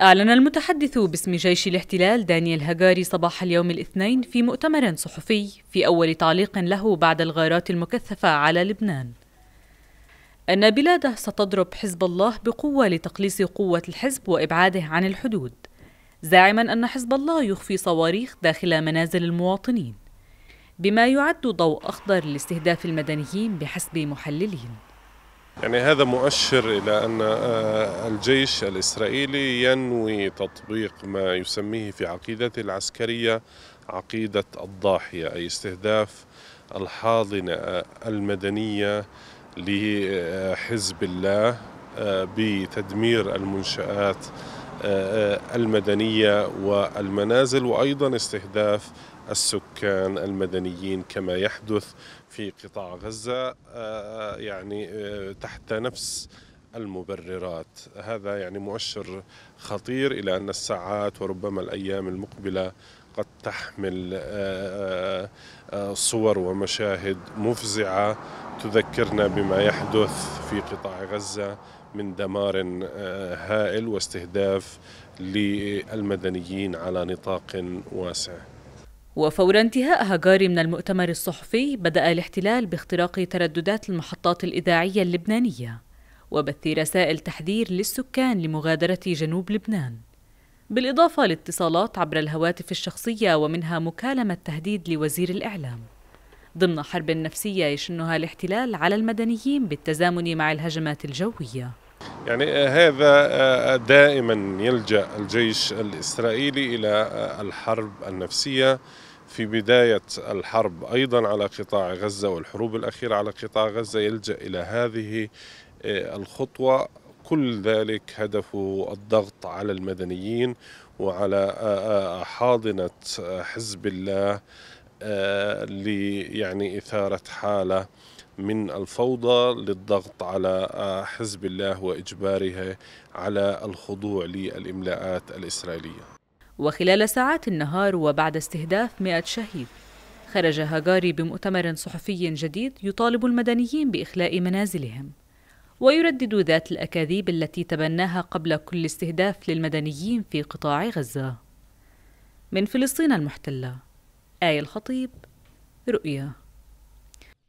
أعلن المتحدث باسم جيش الاحتلال دانيال هجاري صباح اليوم الاثنين في مؤتمر صحفي في أول تعليق له بعد الغارات المكثفة على لبنان أن بلاده ستضرب حزب الله بقوة لتقليص قوة الحزب وإبعاده عن الحدود زاعما أن حزب الله يخفي صواريخ داخل منازل المواطنين بما يعد ضوء أخضر لاستهداف المدنيين بحسب محللين يعني هذا مؤشر إلى أن آه، الجيش الإسرائيلي ينوي تطبيق ما يسميه في عقيدته العسكرية عقيدة الضاحية أي استهداف الحاضنة آه، المدنية لحزب الله آه، بتدمير المنشآت آه، آه، المدنية والمنازل وأيضا استهداف السكان المدنيين كما يحدث في قطاع غزة آه، يعني تحت نفس المبررات هذا يعني مؤشر خطير إلى أن الساعات وربما الأيام المقبلة قد تحمل آه، آه، آه، صور ومشاهد مفزعه تذكرنا بما يحدث في قطاع غزه من دمار هائل واستهداف للمدنيين على نطاق واسع وفور انتهاء هجاري من المؤتمر الصحفي بدأ الاحتلال باختراق ترددات المحطات الإذاعية اللبنانية وبث رسائل تحذير للسكان لمغادرة جنوب لبنان بالإضافة لاتصالات عبر الهواتف الشخصية ومنها مكالمة تهديد لوزير الإعلام ضمن حرب نفسية يشنها الاحتلال على المدنيين بالتزامن مع الهجمات الجوية يعني هذا آه، دائما يلجأ الجيش الإسرائيلي إلى آه، الحرب النفسية في بداية الحرب أيضا على قطاع غزة والحروب الأخيرة على قطاع غزة يلجأ إلى هذه آه، الخطوة كل ذلك هدفه الضغط على المدنيين وعلى حاضنة حزب الله يعني إثارة حالة من الفوضى للضغط على حزب الله وإجباره على الخضوع للإملاءات الإسرائيلية وخلال ساعات النهار وبعد استهداف 100 شهيد خرج هاجاري بمؤتمر صحفي جديد يطالب المدنيين بإخلاء منازلهم ويردد ذات الأكاذيب التي تبناها قبل كل استهداف للمدنيين في قطاع غزة من فلسطين المحتلة آية الخطيب رؤيا